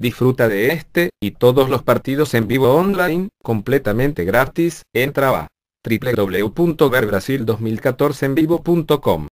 Disfruta de este y todos los partidos en vivo online, completamente gratis, entra a www.verbrasil2014envivo.com.